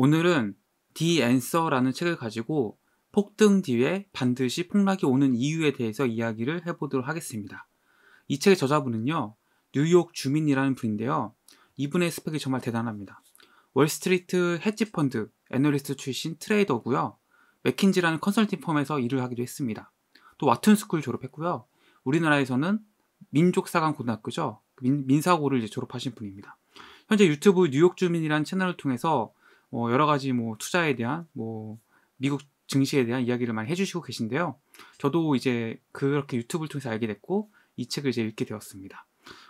오늘은 The Answer라는 책을 가지고 폭등 뒤에 반드시 폭락이 오는 이유에 대해서 이야기를 해보도록 하겠습니다. 이 책의 저자분은요, 뉴욕 주민이라는 분인데요. 이분의 스펙이 정말 대단합니다. 월스트리트 헤지펀드 애널리스트 출신 트레이더고요. 맥킨지라는 컨설팅 펌에서 일을 하기도 했습니다. 또 와튼스쿨 졸업했고요. 우리나라에서는 민족사관 고등학교죠. 민, 사고를 졸업하신 분입니다. 현재 유튜브 뉴욕 주민이라는 채널을 통해서 뭐 여러 가지 뭐 투자에 대한 뭐 미국 증시에 대한 이야기를 많이 해주시고 계신데요. 저도 이제 그렇게 유튜브를 통해서 알게 됐고 이 책을 이제 읽게 되었습니다.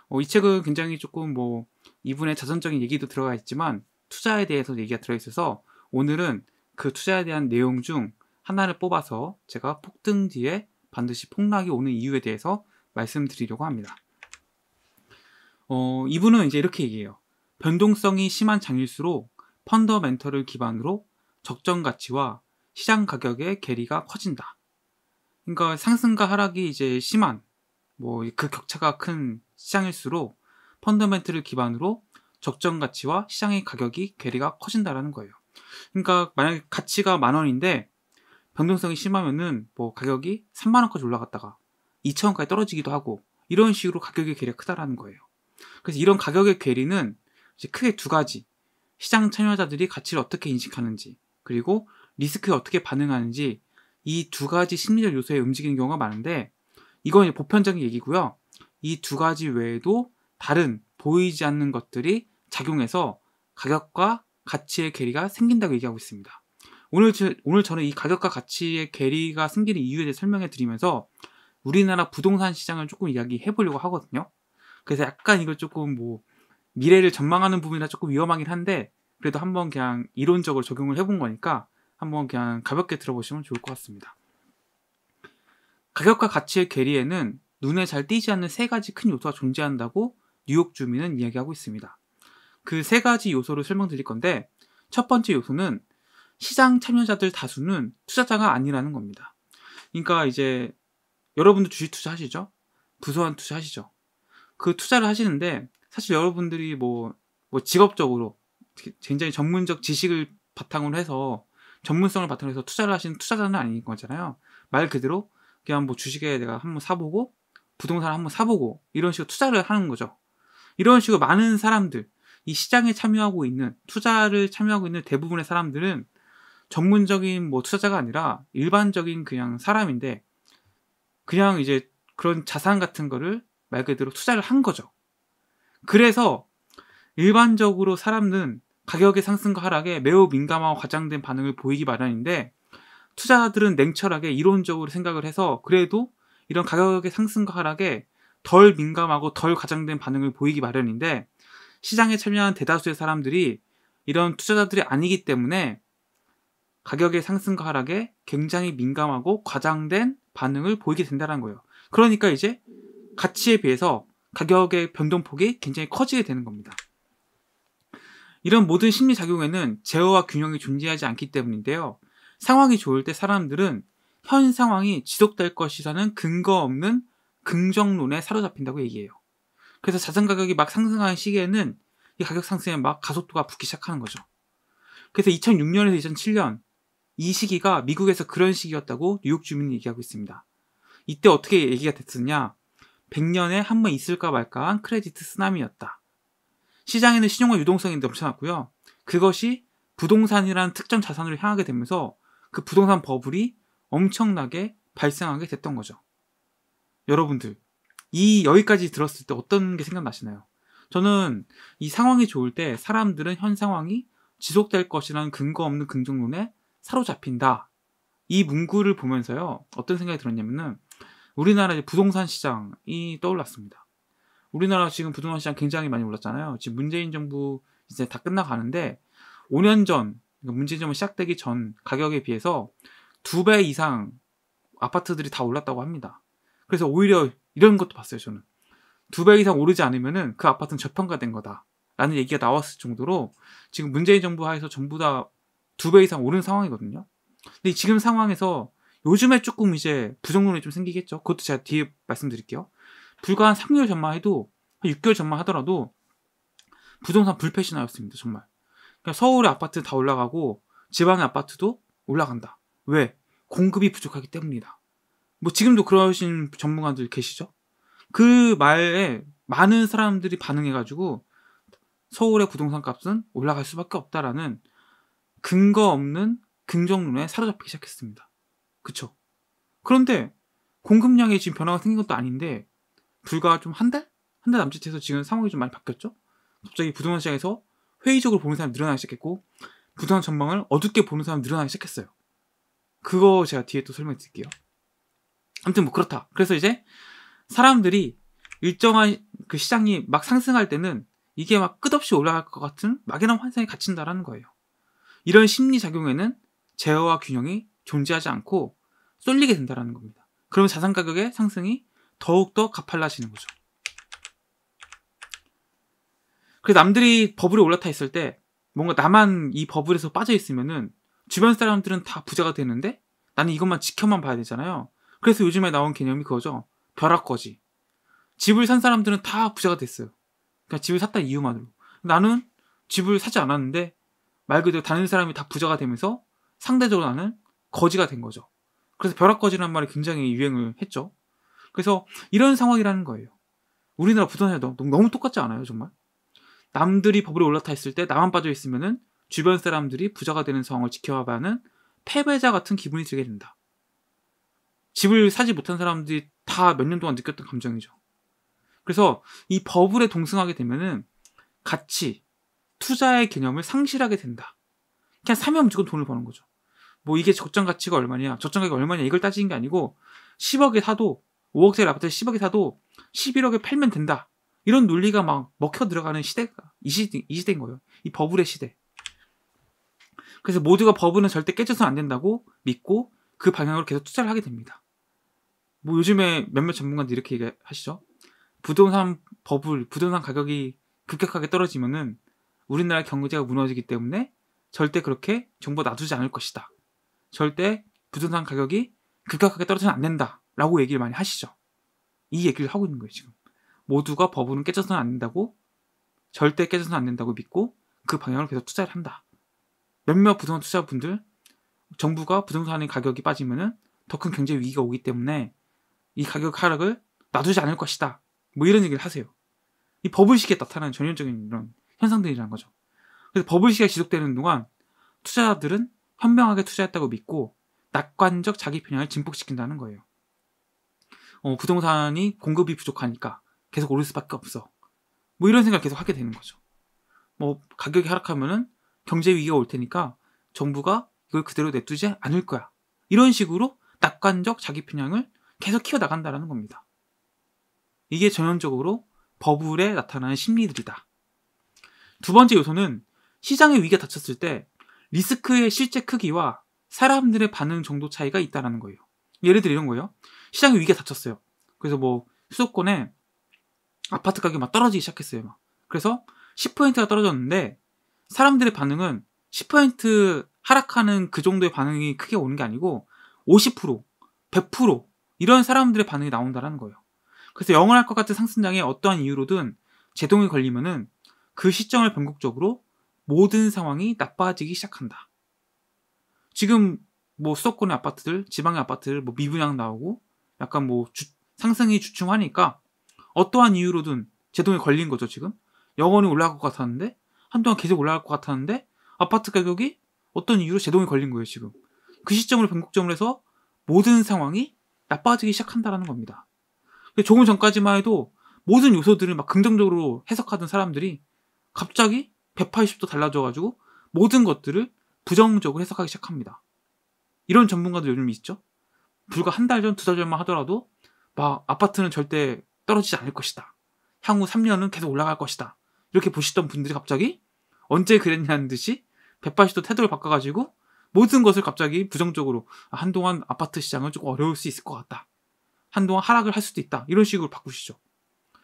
어, 이 책은 굉장히 조금 뭐 이분의 자선적인 얘기도 들어가 있지만 투자에 대해서 얘기가 들어있어서 오늘은 그 투자에 대한 내용 중 하나를 뽑아서 제가 폭등 뒤에 반드시 폭락이 오는 이유에 대해서 말씀드리려고 합니다. 어, 이분은 이제 이렇게 얘기해요. 변동성이 심한 장일수록 펀더멘터를 기반으로 적정 가치와 시장 가격의 괴리가 커진다. 그러니까 상승과 하락이 이제 심한 뭐 그 격차가 큰 시장일수록 펀더멘터를 기반으로 적정 가치와 시장의 가격이 괴리가 커진다라는 거예요. 그러니까 만약 에 가치가 만 원인데 변동성이 심하면은 뭐 가격이 3만 원까지 올라갔다가 2천 원까지 떨어지기도 하고 이런 식으로 가격의 괴리가 크다라는 거예요. 그래서 이런 가격의 괴리는 이제 크게 두 가지 시장 참여자들이 가치를 어떻게 인식하는지, 그리고 리스크에 어떻게 반응하는지 이 두 가지 심리적 요소에 움직이는 경우가 많은데 이건 보편적인 얘기고요. 이 두 가지 외에도 다른 보이지 않는 것들이 작용해서 가격과 가치의 괴리가 생긴다고 얘기하고 있습니다. 오늘, 저, 오늘 저는 이 가격과 가치의 괴리가 생기는 이유에 대해 설명해 드리면서 우리나라 부동산 시장을 조금 이야기해 보려고 하거든요. 그래서 약간 이걸 조금 뭐 미래를 전망하는 부분이라 조금 위험하긴 한데 그래도 한번 그냥 이론적으로 적용을 해본 거니까 한번 그냥 가볍게 들어보시면 좋을 것 같습니다. 가격과 가치의 괴리에는 눈에 잘 띄지 않는 세 가지 큰 요소가 존재한다고 뉴욕 주민은 이야기하고 있습니다. 그 세 가지 요소를 설명드릴 건데 첫 번째 요소는 시장 참여자들 다수는 투자자가 아니라는 겁니다. 그러니까 이제 여러분도 주식 투자하시죠? 부소한 투자하시죠? 그 투자를 하시는데 사실 여러분들이 뭐, 뭐 직업적으로 굉장히 전문적 지식을 바탕으로 해서 전문성을 바탕으로 해서 투자를 하시는 투자자는 아닌 거잖아요. 말 그대로 그냥 뭐 주식에 내가 한번 사보고 부동산 한번 사보고 이런 식으로 투자를 하는 거죠. 이런 식으로 많은 사람들, 이 시장에 참여하고 있는 투자를 참여하고 있는 대부분의 사람들은 전문적인 뭐 투자자가 아니라 일반적인 그냥 사람인데 그냥 이제 그런 자산 같은 거를 말 그대로 투자를 한 거죠. 그래서 일반적으로 사람은 가격의 상승과 하락에 매우 민감하고 과장된 반응을 보이기 마련인데 투자자들은 냉철하게 이론적으로 생각을 해서 그래도 이런 가격의 상승과 하락에 덜 민감하고 덜 과장된 반응을 보이기 마련인데 시장에 참여한 대다수의 사람들이 이런 투자자들이 아니기 때문에 가격의 상승과 하락에 굉장히 민감하고 과장된 반응을 보이게 된다는 거예요. 그러니까 이제 가치에 비해서 가격의 변동폭이 굉장히 커지게 되는 겁니다. 이런 모든 심리작용에는 제어와 균형이 존재하지 않기 때문인데요. 상황이 좋을 때 사람들은 현 상황이 지속될 것이라는 근거 없는 긍정론에 사로잡힌다고 얘기해요. 그래서 자산 가격이 막 상승하는 시기에는 이 가격 상승에 막 가속도가 붙기 시작하는 거죠. 그래서 2006년에서 2007년 이 시기가 미국에서 그런 시기였다고 뉴욕 주민이 얘기하고 있습니다. 이때 어떻게 얘기가 됐었냐? 100년에 한 번 있을까 말까한 크레디트 쓰나미였다. 시장에는 신용과 유동성이 넘쳐났고요. 그것이 부동산이라는 특정 자산으로 향하게 되면서 그 부동산 버블이 엄청나게 발생하게 됐던 거죠. 여러분들, 이 여기까지 들었을 때 어떤 게 생각나시나요? 저는 이 상황이 좋을 때 사람들은 현 상황이 지속될 것이라는 근거 없는 긍정론에 사로잡힌다. 이 문구를 보면서요, 어떤 생각이 들었냐면은 우리나라의 부동산 시장이 떠올랐습니다. 우리나라 지금 부동산 시장 굉장히 많이 올랐잖아요. 지금 문재인 정부 이제 다 끝나가는데 5년 전 그러니까 문재인 정부 시작되기 전 가격에 비해서 두 배 이상 아파트들이 다 올랐다고 합니다. 그래서 오히려 이런 것도 봤어요, 저는. 두 배 이상 오르지 않으면은 그 아파트는 저평가된 거다. 라는 얘기가 나왔을 정도로 지금 문재인 정부 하에서 전부 다 두 배 이상 오른 상황이거든요. 근데 지금 상황에서 요즘에 조금 이제 부정론이 좀 생기겠죠. 그것도 제가 뒤에 말씀드릴게요. 불과 한 3개월 전만 해도 한 6개월 전만 하더라도 부동산 불패 신화였습니다. 정말. 그러니까 서울의 아파트 다 올라가고 지방의 아파트도 올라간다. 왜? 공급이 부족하기 때문이다. 뭐 지금도 그러신 전문가들 계시죠? 그 말에 많은 사람들이 반응해가지고 서울의 부동산 값은 올라갈 수밖에 없다라는 근거 없는 긍정론에 사로잡히기 시작했습니다. 그쵸? 그런데 공급량에 지금 변화가 생긴 것도 아닌데 불과 좀 한 달? 한 달 남짓해서 지금 상황이 좀 많이 바뀌었죠? 갑자기 부동산 시장에서 회의적으로 보는 사람이 늘어나기 시작했고 부동산 전망을 어둡게 보는 사람이 늘어나기 시작했어요. 그거 제가 뒤에 또 설명해 드릴게요. 아무튼 뭐 그렇다. 그래서 이제 사람들이 일정한 그 시장이 막 상승할 때는 이게 막 끝없이 올라갈 것 같은 막연한 환상이 갇힌다라는 거예요. 이런 심리 작용에는 제어와 균형이 존재하지 않고 쏠리게 된다라는 겁니다. 그러면 자산 가격의 상승이 더욱더 가팔라지는 거죠. 그래서 남들이 버블이 올라타 있을 때 뭔가 나만 이 버블에서 빠져 있으면은 주변 사람들은 다 부자가 되는데 나는 이것만 지켜만 봐야 되잖아요. 그래서 요즘에 나온 개념이 그거죠. 벼락거지. 집을 산 사람들은 다 부자가 됐어요. 그냥 그러니까 집을 샀다 이유만으로. 나는 집을 사지 않았는데 말 그대로 다른 사람이 다 부자가 되면서 상대적으로 나는 거지가 된 거죠. 그래서 벼락거지라는 말이 굉장히 유행을 했죠. 그래서 이런 상황이라는 거예요. 우리나라 부동산도 너무 똑같지 않아요, 정말? 남들이 버블에 올라타 있을 때 나만 빠져 있으면은 주변 사람들이 부자가 되는 상황을 지켜봐는 야 패배자 같은 기분이 들게 된다. 집을 사지 못한 사람들이 다 몇 년 동안 느꼈던 감정이죠. 그래서 이 버블에 동승하게 되면은 가치, 투자의 개념을 상실하게 된다. 그냥 사면 무조건 돈을 버는 거죠. 뭐 이게 적정 가치가 얼마냐, 적정 가격 얼마냐 이걸 따지는 게 아니고 10억에 사도 5억짜리 아파트 10억에 사도 11억에 팔면 된다. 이런 논리가 막 먹혀 들어가는 시대가 이, 시대, 이 시대인 거예요. 이 버블의 시대. 그래서 모두가 버블은 절대 깨져서는 안 된다고 믿고 그 방향으로 계속 투자를 하게 됩니다. 뭐 요즘에 몇몇 전문가들이 이렇게 얘기하시죠. 부동산 버블, 부동산 가격이 급격하게 떨어지면은 우리나라 경제가 무너지기 때문에 절대 그렇게 정보 놔두지 않을 것이다. 절대 부동산 가격이 급격하게 떨어지면 안 된다라고 얘기를 많이 하시죠. 이 얘기를 하고 있는 거예요, 지금. 모두가 버블은 깨져서는 안 된다고 절대 깨져서는 안 된다고 믿고 그 방향으로 계속 투자를 한다. 몇몇 부동산 투자분들 정부가 부동산의 가격이 빠지면은 더 큰 경제 위기가 오기 때문에 이 가격 하락을 놔두지 않을 것이다. 뭐 이런 얘기를 하세요. 이 버블식에 나타나는 전형적인 이런 현상들이라는 거죠. 그래서 버블시가 지속되는 동안 투자자들은 현명하게 투자했다고 믿고 낙관적 자기 편향을 증폭시킨다는 거예요. 어, 부동산이 공급이 부족하니까 계속 오를 수밖에 없어. 뭐 이런 생각 을 계속 하게 되는 거죠. 뭐 가격이 하락하면은 경제 위기가 올 테니까 정부가 이걸 그대로 냅두지 않을 거야. 이런 식으로 낙관적 자기 편향을 계속 키워 나간다라는 겁니다. 이게 전형적으로 버블에 나타나는 심리들이다. 두 번째 요소는 시장의 위기가 닥쳤을 때 리스크의 실제 크기와 사람들의 반응 정도 차이가 있다는 거예요. 예를 들어 이런 거예요. 시장에 위기가 닥쳤어요. 그래서 뭐 수도권에 아파트 가격이 막 떨어지기 시작했어요. 막. 그래서 10%가 떨어졌는데 사람들의 반응은 10% 하락하는 그 정도의 반응이 크게 오는 게 아니고 50%, 100% 이런 사람들의 반응이 나온다라는 거예요. 그래서 영원할 것 같은 상승장에 어떠한 이유로든 제동이 걸리면은 그 시점을 변곡적으로 모든 상황이 나빠지기 시작한다. 지금 뭐 수도권의 아파트들, 지방의 아파트들 뭐 미분양 나오고 약간 뭐 주, 상승이 주춤하니까 어떠한 이유로든 제동이 걸린 거죠 지금. 영원히 올라갈 것 같았는데 한동안 계속 올라갈 것 같았는데 아파트 가격이 어떤 이유로 제동이 걸린 거예요 지금. 그 시점으로 변곡점을 해서 모든 상황이 나빠지기 시작한다라는 겁니다. 조금 전까지만 해도 모든 요소들을 막 긍정적으로 해석하던 사람들이 갑자기 180도 달라져가지고 모든 것들을 부정적으로 해석하기 시작합니다. 이런 전문가들 요즘 있죠? 불과 한 달 전, 두 달 전만 하더라도 막 아파트는 절대 떨어지지 않을 것이다. 향후 3년은 계속 올라갈 것이다. 이렇게 보시던 분들이 갑자기 언제 그랬냐는 듯이 180도 태도를 바꿔가지고 모든 것을 갑자기 부정적으로 아, 한동안 아파트 시장은 조금 어려울 수 있을 것 같다. 한동안 하락을 할 수도 있다. 이런 식으로 바꾸시죠.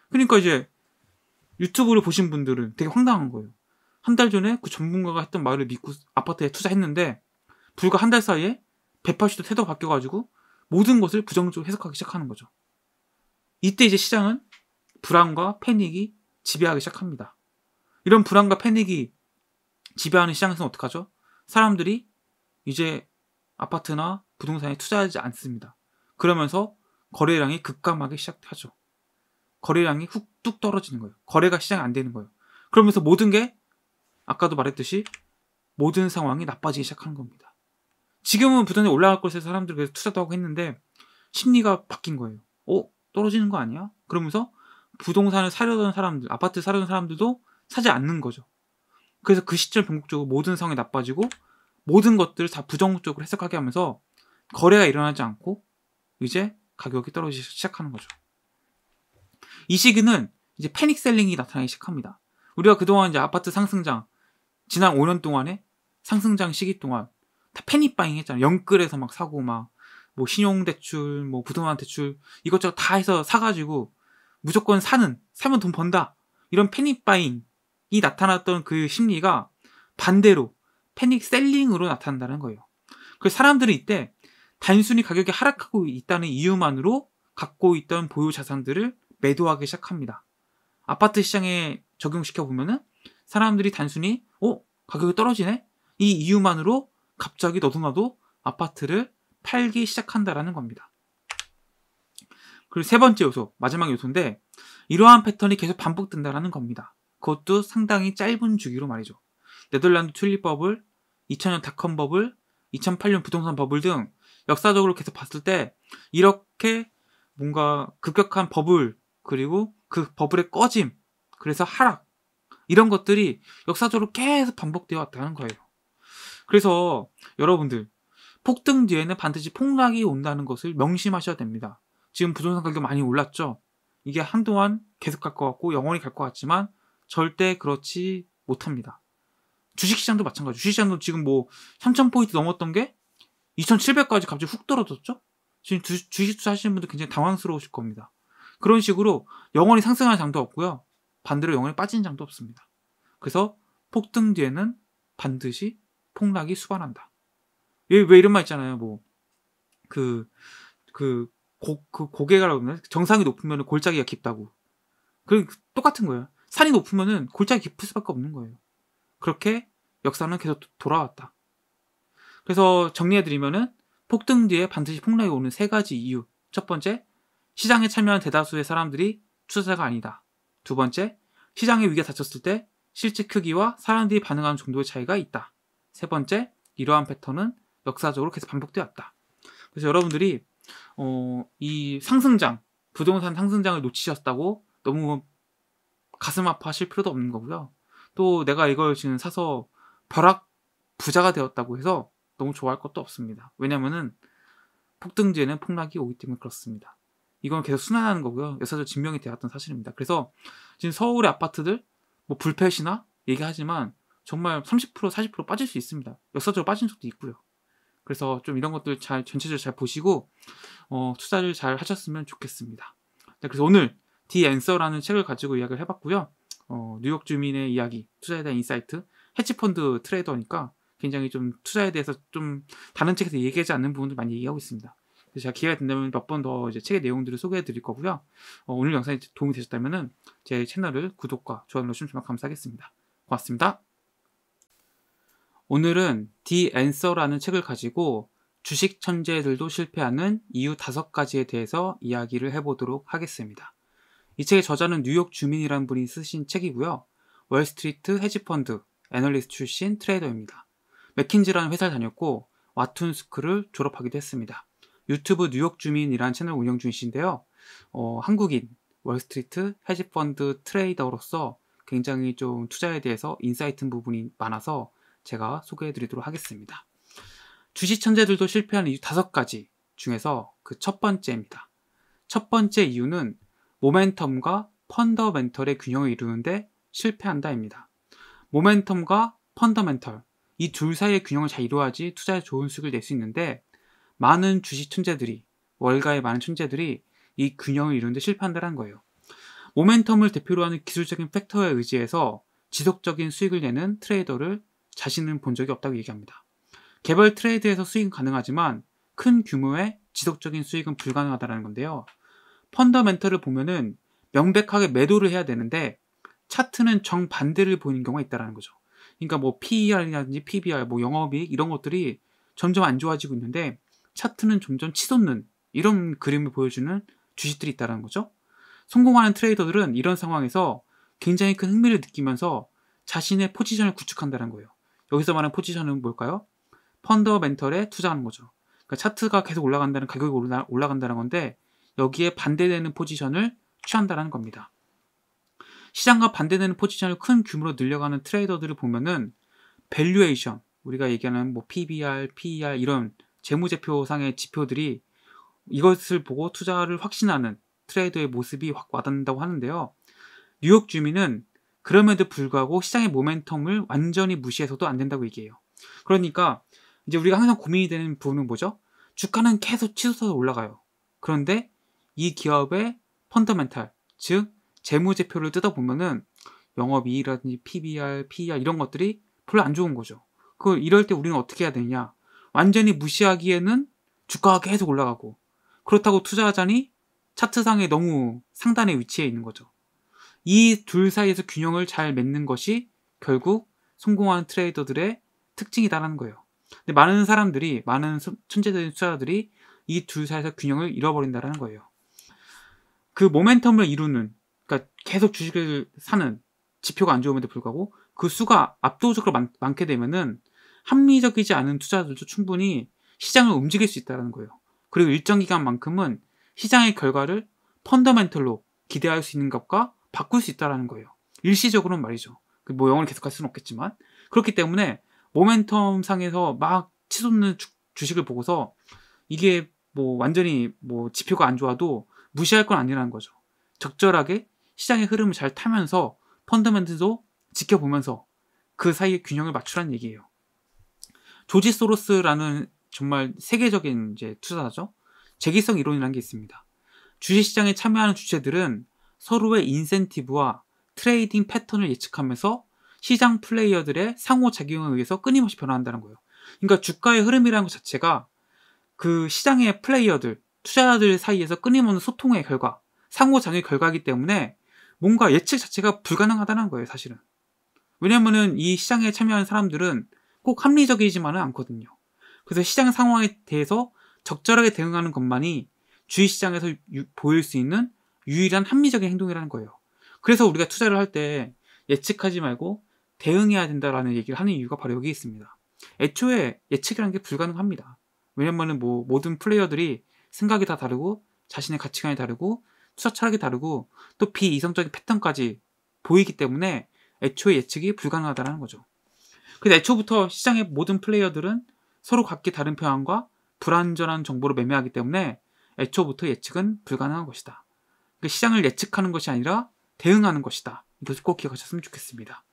그러니까 이제 유튜브를 보신 분들은 되게 황당한 거예요. 한달 전에 그 전문가가 했던 말을 믿고 아파트에 투자했는데 불과 한 달 사이에 180도 태도 바뀌어가지고 모든 것을 부정적으로 해석하기 시작하는 거죠. 이때 이제 시장은 불안과 패닉이 지배하기 시작합니다. 이런 불안과 패닉이 지배하는 시장에서는 어떡하죠? 사람들이 이제 아파트나 부동산에 투자하지 않습니다. 그러면서 거래량이 급감하기 시작하죠. 거래량이 훅 뚝 떨어지는 거예요. 거래가 시작이 안 되는 거예요. 그러면서 모든 게 아까도 말했듯이 모든 상황이 나빠지기 시작한 겁니다. 지금은 부단히 올라갈 것에 사람들 그래서 투자도 하고 했는데 심리가 바뀐 거예요. 어? 떨어지는 거 아니야? 그러면서 부동산을 사려던 사람들, 아파트 사려던 사람들도 사지 않는 거죠. 그래서 그 시점 변곡적으로 모든 상황이 나빠지고 모든 것들을 다 부정적으로 해석하게 하면서 거래가 일어나지 않고 이제 가격이 떨어지기 시작하는 거죠. 이 시기는 이제 패닉 셀링이 나타나기 시작합니다. 우리가 그동안 이제 아파트 상승장, 지난 5년 동안에 상승장 시기 동안 다 패닉바잉 했잖아요. 영끌에서 막 사고 막 뭐 신용대출, 뭐 부동산 대출 이것저것 다 해서 사가지고 무조건 사는 사면 돈 번다 이런 패닉바잉이 나타났던 그 심리가 반대로 패닉 셀링으로 나타난다는 거예요. 그래서 사람들은 이때 단순히 가격이 하락하고 있다는 이유만으로 갖고 있던 보유 자산들을 매도하기 시작합니다. 아파트 시장에 적용시켜 보면은 사람들이 단순히 어 가격이 떨어지네 이 이유만으로 갑자기 너도 나도 아파트를 팔기 시작한다라는 겁니다. 그리고 세 번째 요소, 마지막 요소인데 이러한 패턴이 계속 반복된다라는 겁니다. 그것도 상당히 짧은 주기로 말이죠. 네덜란드 튤립 버블 2000년 닷컴 버블 2008년 부동산 버블 등 역사적으로 계속 봤을 때 이렇게 뭔가 급격한 버블 그리고 그 버블의 꺼짐 그래서 하락 이런 것들이 역사적으로 계속 반복되어 왔다는 거예요. 그래서 여러분들 폭등 뒤에는 반드시 폭락이 온다는 것을 명심하셔야 됩니다. 지금 부동산 가격 많이 올랐죠? 이게 한동안 계속 갈 것 같고 영원히 갈 것 같지만 절대 그렇지 못합니다. 주식시장도 마찬가지. 주식시장도 지금 뭐 3,000포인트 넘었던 게 2,700까지 갑자기 훅 떨어졌죠? 지금 주, 식 투자하시는 분들 굉장히 당황스러우실 겁니다. 그런 식으로 영원히 상승하는 장도 없고요. 반대로 영원이 빠진 장도 없습니다. 그래서 폭등 뒤에는 반드시 폭락이 수반한다. 왜, 이런 말 있잖아요. 뭐, 그, 그, 고, 그 고개가라고 그러나? 정상이 높으면 골짜기가 깊다고. 그, 똑같은 거예요. 산이 높으면 골짜기 깊을 수밖에 없는 거예요. 그렇게 역사는 계속 돌아왔다. 그래서 정리해드리면은 폭등 뒤에 반드시 폭락이 오는 세 가지 이유. 첫 번째, 시장에 참여한 대다수의 사람들이 투자자가 아니다. 두 번째, 시장의 위기가 닥쳤을 때 실제 크기와 사람들이 반응하는 정도의 차이가 있다. 세 번째, 이러한 패턴은 역사적으로 계속 반복되었다. 그래서 여러분들이 어, 이 상승장, 부동산 상승장을 놓치셨다고 너무 가슴 아파하실 필요도 없는 거고요. 또 내가 이걸 지금 사서 벼락 부자가 되었다고 해서 너무 좋아할 것도 없습니다. 왜냐면은 폭등지에는 폭락이 오기 때문에 그렇습니다. 이건 계속 순환하는 거고요. 역사적 증명이 되었던 사실입니다. 그래서 지금 서울의 아파트들 뭐 불패시나 얘기하지만 정말 30% 40% 빠질 수 있습니다. 역사적으로 빠진 적도 있고요. 그래서 좀 이런 것들 잘 전체적으로 잘 보시고 어, 투자를 잘 하셨으면 좋겠습니다. 네, 그래서 오늘 디앤서라는 책을 가지고 이야기를 해봤고요. 어, 뉴욕 주민의 이야기, 투자에 대한 인사이트, 해치펀드 트레이더니까 굉장히 좀 투자에 대해서 좀 다른 책에서 얘기하지 않는 부분도 많이 얘기하고 있습니다. 제가 기회가 된다면 몇 번 더 이제 책의 내용들을 소개해 드릴 거고요. 어, 오늘 영상이 도움이 되셨다면 제 채널을 구독과 좋아요 눌러주시면 정 감사하겠습니다. 고맙습니다. 오늘은 The Answer라는 책을 가지고 주식 천재들도 실패하는 이유 다섯 가지에 대해서 이야기를 해보도록 하겠습니다. 이 책의 저자는 뉴욕 주민이라는 분이 쓰신 책이고요. 월스트리트 헤지펀드, 애널리스트 출신 트레이더입니다. 맥킨지라는 회사를 다녔고 와툰스쿨을 졸업하기도 했습니다. 유튜브 뉴욕 주민이란 채널 운영 중이신데요. 어, 한국인, 월스트리트, 헤지펀드 트레이더로서 굉장히 좀 투자에 대해서 인사이트 부분이 많아서 제가 소개해 드리도록 하겠습니다. 주식 천재들도 실패한 이유 다섯 가지 중에서 그 첫 번째입니다. 첫 번째 이유는 모멘텀과 펀더멘털의 균형을 이루는데 실패한다입니다. 모멘텀과 펀더멘털 이 둘 사이의 균형을 잘 이루어야지 투자에 좋은 수익을 낼 수 있는데 많은 주식 춘자들이 월가의 많은 춘자들이 이 균형을 이루는데 실패한다 한 거예요. 모멘텀을 대표로 하는 기술적인 팩터에 의지해서 지속적인 수익을 내는 트레이더를 자신은 본 적이 없다고 얘기합니다. 개별 트레이드에서 수익은 가능하지만 큰 규모의 지속적인 수익은 불가능하다는 건데요. 펀더멘터를 보면은 명백하게 매도를 해야 되는데 차트는 정반대를 보이는 경우가 있다는 거죠. 그러니까 뭐 PER이라든지 PBR, 뭐 영업이익 이런 것들이 점점 안 좋아지고 있는데 차트는 점점 치솟는 이런 그림을 보여주는 주식들이 있다는 거죠. 성공하는 트레이더들은 이런 상황에서 굉장히 큰 흥미를 느끼면서 자신의 포지션을 구축한다는 거예요. 여기서 말하는 포지션은 뭘까요? 펀더멘털에 투자하는 거죠. 그러니까 차트가 계속 올라간다는 가격이 올라, 올라간다는 건데 여기에 반대되는 포지션을 취한다는 겁니다. 시장과 반대되는 포지션을 큰 규모로 늘려가는 트레이더들을 보면은 밸류에이션 우리가 얘기하는 뭐 PBR, PER 이런 재무제표상의 지표들이 이것을 보고 투자를 확신하는 트레이더의 모습이 확 와닿는다고 하는데요. 뉴욕 주민은 그럼에도 불구하고 시장의 모멘텀을 완전히 무시해서도 안 된다고 얘기해요. 그러니까 이제 우리가 항상 고민이 되는 부분은 뭐죠? 주가는 계속 치솟아서 올라가요. 그런데 이 기업의 펀더멘탈, 즉 재무제표를 뜯어보면은 영업이익이라든지 PBR, PER 이런 것들이 별로 안 좋은 거죠. 그 이럴 때 우리는 어떻게 해야 되냐? 완전히 무시하기에는 주가가 계속 올라가고 그렇다고 투자하자니 차트상에 너무 상단에위치해 있는 거죠. 이 둘 사이에서 균형을 잘 맺는 것이 결국 성공하는 트레이더들의 특징이다라는 거예요. 근데 많은 사람들이 많은 천재적인 투자자들이 이 둘 사이에서 균형을 잃어버린다라는 거예요. 그 모멘텀을 이루는 그러니까 계속 주식을 사는 지표가 안 좋음에도 불구하고 그 수가 압도적으로 많, 게 되면은 합리적이지 않은 투자들도 충분히 시장을 움직일 수 있다는 거예요. 그리고 일정 기간만큼은 시장의 결과를 펀더멘털로 기대할 수 있는 것과 바꿀 수 있다는 거예요. 일시적으로는 말이죠. 뭐 그 영어를 계속할 수는 없겠지만 그렇기 때문에 모멘텀 상에서 막 치솟는 주, 식을 보고서 이게 뭐 완전히 뭐 지표가 안 좋아도 무시할 건 아니라는 거죠. 적절하게 시장의 흐름을 잘 타면서 펀더멘트도 지켜보면서 그 사이에 균형을 맞추라는 얘기예요. 조지 소로스라는 정말 세계적인 이제 투자자죠. 재기성 이론이라는 게 있습니다. 주식시장에 참여하는 주체들은 서로의 인센티브와 트레이딩 패턴을 예측하면서 시장 플레이어들의 상호작용에 의해서 끊임없이 변화한다는 거예요. 그러니까 주가의 흐름이라는 것 자체가 그 시장의 플레이어들, 투자자들 사이에서 끊임없는 소통의 결과, 상호작용의 결과이기 때문에 뭔가 예측 자체가 불가능하다는 거예요, 사실은. 왜냐면은 이 시장에 참여하는 사람들은 꼭 합리적이지만은 않거든요. 그래서 시장 상황에 대해서 적절하게 대응하는 것만이 주위 시장에서 보일 수 있는 유일한 합리적인 행동이라는 거예요. 그래서 우리가 투자를 할 때 예측하지 말고 대응해야 된다라는 얘기를 하는 이유가 바로 여기 있습니다. 애초에 예측이라는 게 불가능합니다. 왜냐면뭐 모든 플레이어들이 생각이 다 다르고 자신의 가치관이 다르고 투자 철학이 다르고 또 비이성적인 패턴까지 보이기 때문에 애초에 예측이 불가능하다는 거죠. 그래서 애초부터 시장의 모든 플레이어들은 서로 각기 다른 표향과 불완전한 정보를 매매하기 때문에 애초부터 예측은 불가능한 것이다. 그러니까 시장을 예측하는 것이 아니라 대응하는 것이다. 이것을 꼭 기억하셨으면 좋겠습니다.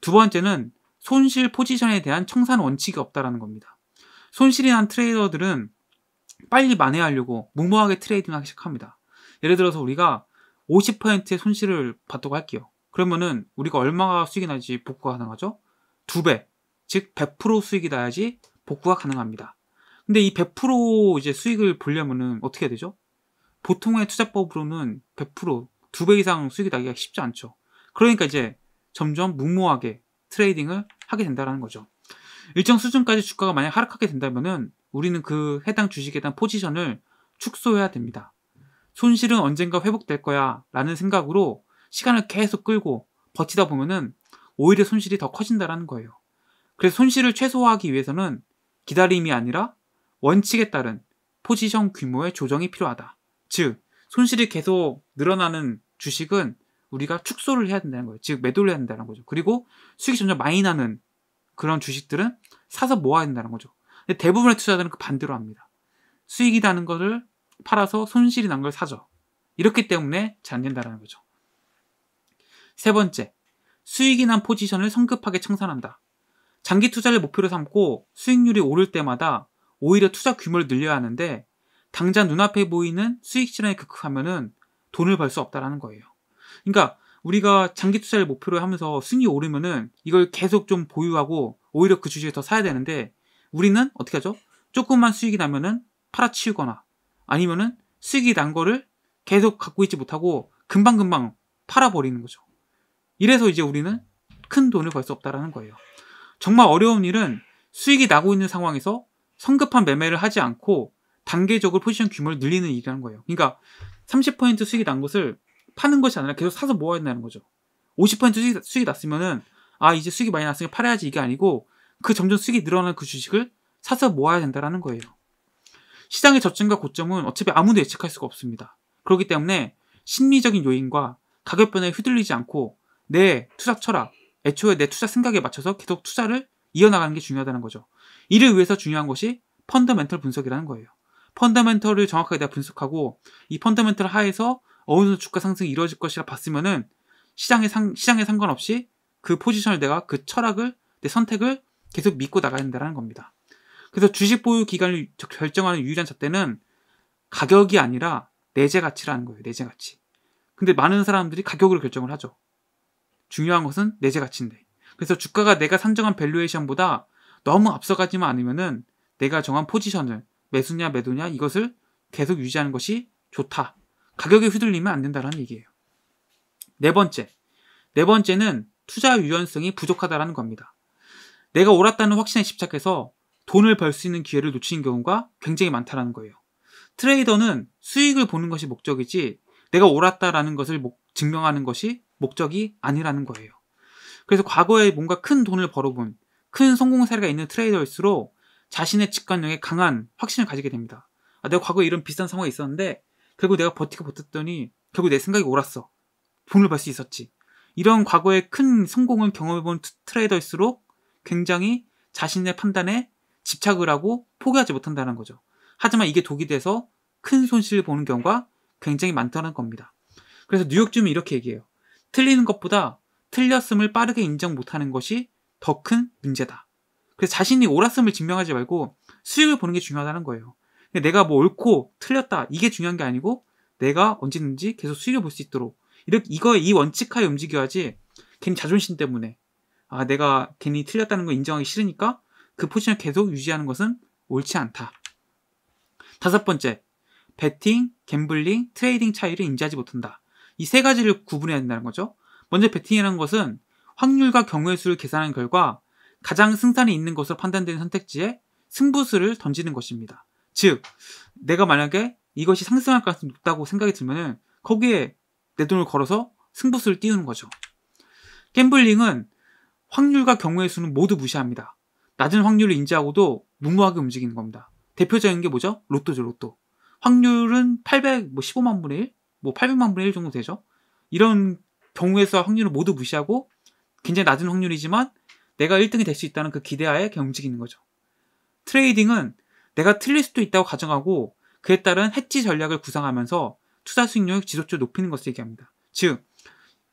두 번째는 손실 포지션에 대한 청산 원칙이 없다라는 겁니다. 손실이 난 트레이더들은 빨리 만회하려고 무모하게 트레이딩을 하기 시작합니다. 예를 들어서 우리가 50%의 손실을 봤다고 할게요. 그러면은 우리가 얼마가 수익이 날지 복구가 가능하죠? 2배, 즉 100% 수익이 나야지 복구가 가능합니다. 근데 이 100% 이제 수익을 보려면은 어떻게 해야 되죠? 보통의 투자법으로는 100%, 2배 이상 수익이 나기가 쉽지 않죠. 그러니까 이제 점점 무모하게 트레이딩을 하게 된다는 거죠. 일정 수준까지 주가가 만약 하락하게 된다면은 우리는 그 해당 주식에 대한 포지션을 축소해야 됩니다. 손실은 언젠가 회복될 거야 라는 생각으로 시간을 계속 끌고 버티다 보면은 오히려 손실이 더 커진다라는 거예요. 그래서 손실을 최소화하기 위해서는 기다림이 아니라 원칙에 따른 포지션 규모의 조정이 필요하다. 즉, 손실이 계속 늘어나는 주식은 우리가 축소를 해야 된다는 거예요. 즉, 매도를 해야 된다는 거죠. 그리고 수익이 점점 많이 나는 그런 주식들은 사서 모아야 된다는 거죠. 근데 대부분의 투자자들은 그 반대로 합니다. 수익이 나는 것을 팔아서 손실이 난 걸 사죠. 이렇기 때문에 잘 안 된다는 거죠. 세 번째, 수익이난 포지션을 성급하게 청산한다. 장기 투자를 목표로 삼고 수익률이 오를 때마다 오히려 투자 규모를 늘려야 하는데 당장 눈앞에 보이는 수익 실현에 급급하면은 돈을 벌 수 없다라는 거예요. 그러니까 우리가 장기 투자를 목표로 하면서 순위 오르면은 이걸 계속 좀 보유하고 오히려 그 주식을 더 사야 되는데 우리는 어떻게 하죠? 조금만 수익이 나면은 팔아치우거나 아니면은 수익이 난 거를 계속 갖고 있지 못하고 금방금방 팔아버리는 거죠. 이래서 이제 우리는 큰 돈을 벌 수 없다라는 거예요. 정말 어려운 일은 수익이 나고 있는 상황에서 성급한 매매를 하지 않고 단계적으로 포지션 규모를 늘리는 일이라는 거예요. 그러니까 30% 수익이 난 것을 파는 것이 아니라 계속 사서 모아야 된다는 거죠. 50% 수익, 수익이 났으면은 아 이제 수익이 많이 났으니까 팔아야지 이게 아니고 그 점점 수익이 늘어나는 그 주식을 사서 모아야 된다라는 거예요. 시장의 저점과 고점은 어차피 아무도 예측할 수가 없습니다. 그렇기 때문에 심리적인 요인과 가격 변화에 휘둘리지 않고 내 투자 철학, 애초에 내 투자 생각에 맞춰서 계속 투자를 이어나가는 게 중요하다는 거죠. 이를 위해서 중요한 것이 펀더멘털 분석이라는 거예요. 펀더멘털을 정확하게 내가 분석하고 이 펀더멘털 하에서 어느 정도 주가 상승이 이루어질 것이라 봤으면은 시장에 상, 시장에 상관없이 그 포지션을 내가 그 철학을 내 선택을 계속 믿고 나가야 된다는 겁니다. 그래서 주식 보유 기간을 결정하는 유일한 잣대는 가격이 아니라 내재 가치라는 거예요. 내재 가치. 근데 많은 사람들이 가격으로 결정을 하죠. 중요한 것은 내재 가치인데. 그래서 주가가 내가 산정한 밸류에이션보다 너무 앞서가지만 않으면은 내가 정한 포지션을 매수냐 매도냐 이것을 계속 유지하는 것이 좋다. 가격에 휘둘리면 안 된다라는 얘기예요. 네 번째. 네 번째는 투자 유연성이 부족하다라는 겁니다. 내가 옳았다는 확신에 집착해서 돈을 벌 수 있는 기회를 놓치는 경우가 굉장히 많다라는 거예요. 트레이더는 수익을 보는 것이 목적이지 내가 옳았다라는 것을 증명하는 것이 목적이 아니라는 거예요. 그래서 과거에 뭔가 큰 돈을 벌어본 큰 성공 사례가 있는 트레이더일수록 자신의 직관력에 강한 확신을 가지게 됩니다. 아, 내가 과거에 이런 비싼 상황이 있었는데 결국 내가 버티고 버텼더니 결국 내 생각이 옳았어. 돈을 벌 수 있었지. 이런 과거의 큰 성공을 경험해본 트레이더일수록 굉장히 자신의 판단에 집착을 하고 포기하지 못한다는 거죠. 하지만 이게 독이 돼서 큰 손실을 보는 경우가 굉장히 많다는 겁니다. 그래서 뉴욕쯤이 이렇게 얘기해요. 틀리는 것보다 틀렸음을 빠르게 인정 못하는 것이 더 큰 문제다. 그래서 자신이 옳았음을 증명하지 말고 수익을 보는 게 중요하다는 거예요. 내가 뭐 옳고 틀렸다 이게 중요한 게 아니고 내가 언제든지 계속 수익을 볼 수 있도록 이렇게 이거 이 원칙하에 움직여야지 괜히 자존심 때문에 아 내가 괜히 틀렸다는 걸 인정하기 싫으니까 그 포지션을 계속 유지하는 것은 옳지 않다. 다섯 번째, 베팅, 갬블링, 트레이딩 차이를 인지하지 못한다. 이세 가지를 구분해야 된다는 거죠. 먼저 베팅이라는 것은 확률과 경우의 수를 계산한 결과 가장 승산이 있는 것으로 판단된 선택지에 승부수를 던지는 것입니다. 즉, 내가 만약에 이것이 상승할 가능성이 높다고 생각이 들면은 거기에 내 돈을 걸어서 승부수를 띄우는 거죠. 갬블링은 확률과 경우의 수는 모두 무시합니다. 낮은 확률을 인지하고도 무모하게 움직이는 겁니다. 대표적인 게 뭐죠? 로또죠, 로또. 확률은 815만 뭐 분의 1, 뭐 800만 분의 1 정도 되죠. 이런 경우에서 확률을 모두 무시하고 굉장히 낮은 확률이지만 내가 1등이 될 수 있다는 그 기대하에 그냥 움직이는 거죠. 트레이딩은 내가 틀릴 수도 있다고 가정하고 그에 따른 해지 전략을 구상하면서 투자 수익률을 지속적으로 높이는 것을 얘기합니다. 즉,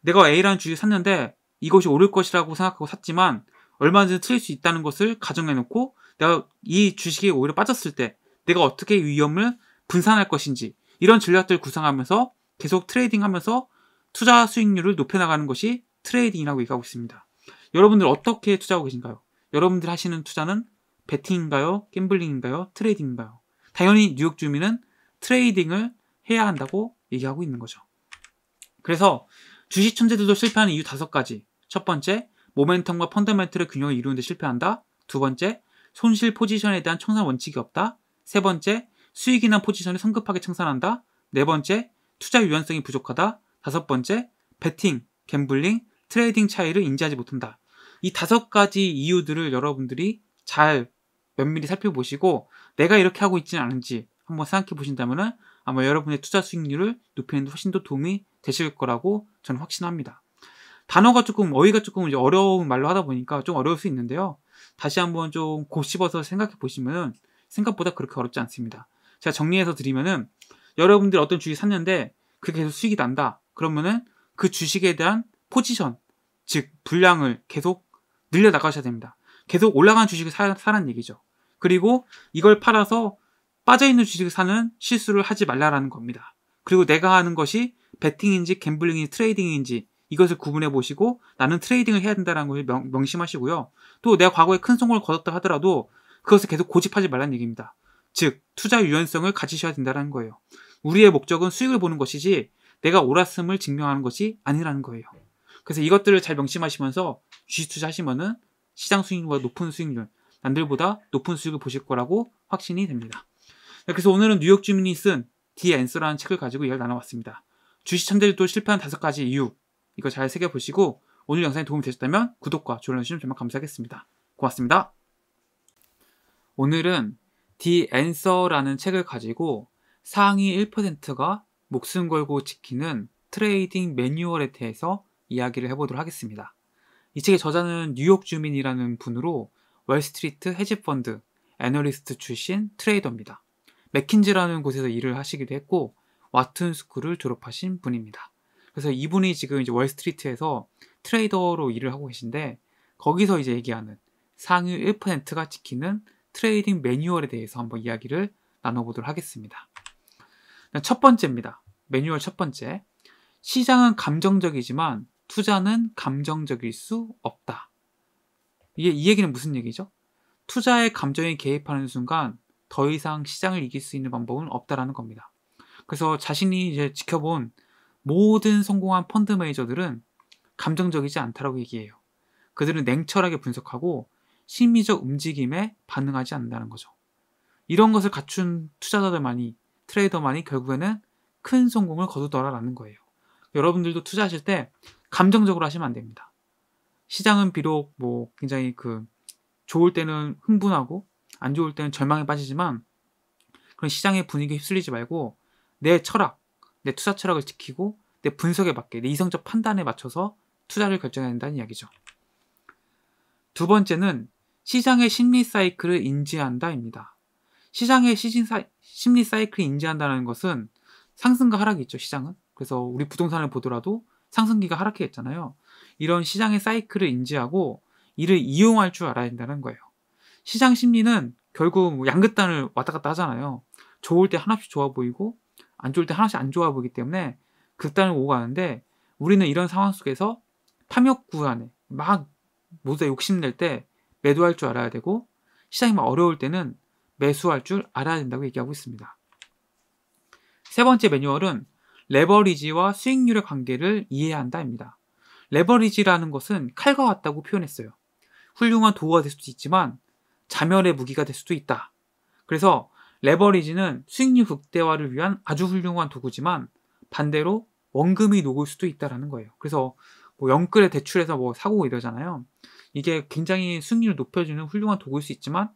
내가 A라는 주식을 샀는데 이것이 오를 것이라고 생각하고 샀지만 얼마든지 틀릴 수 있다는 것을 가정해놓고 내가 이 주식이 오히려 빠졌을 때 내가 어떻게 위험을 분산할 것인지 이런 전략들을 구상하면서 계속 트레이딩하면서 투자 수익률을 높여나가는 것이 트레이딩이라고 얘기하고 있습니다. 여러분들 어떻게 투자하고 계신가요? 여러분들 하시는 투자는 베팅인가요? 갬블링인가요? 트레이딩인가요? 당연히 뉴욕 주민은 트레이딩을 해야 한다고 얘기하고 있는 거죠. 그래서 주식 천재들도 실패하는 이유 다섯 가지. 첫 번째, 모멘텀과 펀더멘트를 균형을 이루는데 실패한다. 두 번째, 손실 포지션에 대한 청산 원칙이 없다. 세 번째, 수익이나 포지션을 성급하게 청산한다. 네 번째, 투자 유연성이 부족하다. 다섯 번째, 베팅, 갬블링, 트레이딩 차이를 인지하지 못한다. 이 다섯 가지 이유들을 여러분들이 잘 면밀히 살펴보시고 내가 이렇게 하고 있지는 않은지 한번 생각해 보신다면 아마 여러분의 투자 수익률을 높이는 데 훨씬 더 도움이 되실 거라고 저는 확신합니다. 단어가 조금 어휘가 조금 이제 어려운 말로 하다 보니까 좀 어려울 수 있는데요. 다시 한번 좀 곱씹어서 생각해 보시면 생각보다 그렇게 어렵지 않습니다. 제가 정리해서 드리면은 여러분들이 어떤 주식 샀는데 그게 계속 수익이 난다. 그러면은 그 주식에 대한 포지션, 즉 분량을 계속 늘려 나가셔야 됩니다. 계속 올라간 주식을 사, 사라는 얘기죠. 그리고 이걸 팔아서 빠져있는 주식을 사는 실수를 하지 말라라는 겁니다. 그리고 내가 하는 것이 베팅인지 갬블링인지 트레이딩인지 이것을 구분해 보시고 나는 트레이딩을 해야 된다는 것을 걸 명, 심하시고요또 내가 과거에 큰 성공을 거뒀다 하더라도 그것을 계속 고집하지 말라는 얘기입니다. 즉 투자 유연성을 가지셔야 된다는 거예요. 우리의 목적은 수익을 보는 것이지 내가 옳았음을 증명하는 것이 아니라는 거예요. 그래서 이것들을 잘 명심하시면서 주식 투자하시면은 시장 수익률과 높은 수익률, 남들보다 높은 수익을 보실 거라고 확신이 됩니다. 네, 그래서 오늘은 뉴욕 주민이 쓴 디앤서라는 책을 가지고 이야기를 나눠봤습니다. 주식 천재들도 실패한 다섯 가지 이유 이거 잘 새겨보시고 오늘 영상이 도움이 되셨다면 구독과 좋아요 해주시면 정말 감사하겠습니다. 고맙습니다. 오늘은 디앤서라는 책을 가지고 상위 1%가 목숨 걸고 지키는 트레이딩 매뉴얼에 대해서 이야기를 해보도록 하겠습니다. 이 책의 저자는 뉴욕 주민이라는 분으로 월스트리트 헤지펀드 애널리스트 출신 트레이더입니다. 맥킨지라는 곳에서 일을 하시기도 했고 와튼 스쿨을 졸업하신 분입니다. 그래서 이분이 지금 이제 월스트리트에서 트레이더로 일을 하고 계신데 거기서 이제 얘기하는 상위 1%가 지키는 트레이딩 매뉴얼에 대해서 한번 이야기를 나눠보도록 하겠습니다. 첫 번째입니다. 매뉴얼 첫 번째. 시장은 감정적이지만 투자는 감정적일 수 없다. 이게 이 얘기는 무슨 얘기죠? 투자의 감정에 개입하는 순간 더 이상 시장을 이길 수 있는 방법은 없다라는 겁니다. 그래서 자신이 이제 지켜본 모든 성공한 펀드 매니저들은 감정적이지 않다라고 얘기해요. 그들은 냉철하게 분석하고 심리적 움직임에 반응하지 않는다는 거죠. 이런 것을 갖춘 투자자들만이 트레이더만이 결국에는 큰 성공을 거두더라라는 거예요. 여러분들도 투자하실 때 감정적으로 하시면 안 됩니다. 시장은 비록 뭐 굉장히 그 좋을 때는 흥분하고 안 좋을 때는 절망에 빠지지만 그런 시장의 분위기에 휩쓸리지 말고 내 철학, 내 투자 철학을 지키고 내 분석에 맞게 내 이성적 판단에 맞춰서 투자를 결정해야 된다는 이야기죠. 두 번째는 시장의 심리 사이클을 인지한다입니다. 시장의 시진사, 심리 사이클이 인지한다는 것은 상승과 하락이 있죠, 시장은. 그래서 우리 부동산을 보더라도 상승기가 하락해 있잖아요. 이런 시장의 사이클을 인지하고 이를 이용할 줄 알아야 된다는 거예요. 시장 심리는 결국 뭐 양극단을 왔다 갔다 하잖아요. 좋을 때 하나씩 좋아 보이고 안 좋을 때 하나씩 안 좋아 보이기 때문에 극단을 오고 가는데 우리는 이런 상황 속에서 탐욕 구간에 막 모두 다 욕심낼 때 매도할 줄 알아야 되고 시장이 막 어려울 때는 매수할 줄 알아야 된다고 얘기하고 있습니다. 세 번째 매뉴얼은 레버리지와 수익률의 관계를 이해해야 한다입니다. 레버리지라는 것은 칼과 같다고 표현했어요. 훌륭한 도구가 될 수도 있지만 자멸의 무기가 될 수도 있다. 그래서 레버리지는 수익률 극대화를 위한 아주 훌륭한 도구지만 반대로 원금이 녹을 수도 있다라는 거예요. 그래서 뭐 영끌에 대출해서 뭐 사고 뭐 이러잖아요. 이게 굉장히 수익률을 높여주는 훌륭한 도구일 수 있지만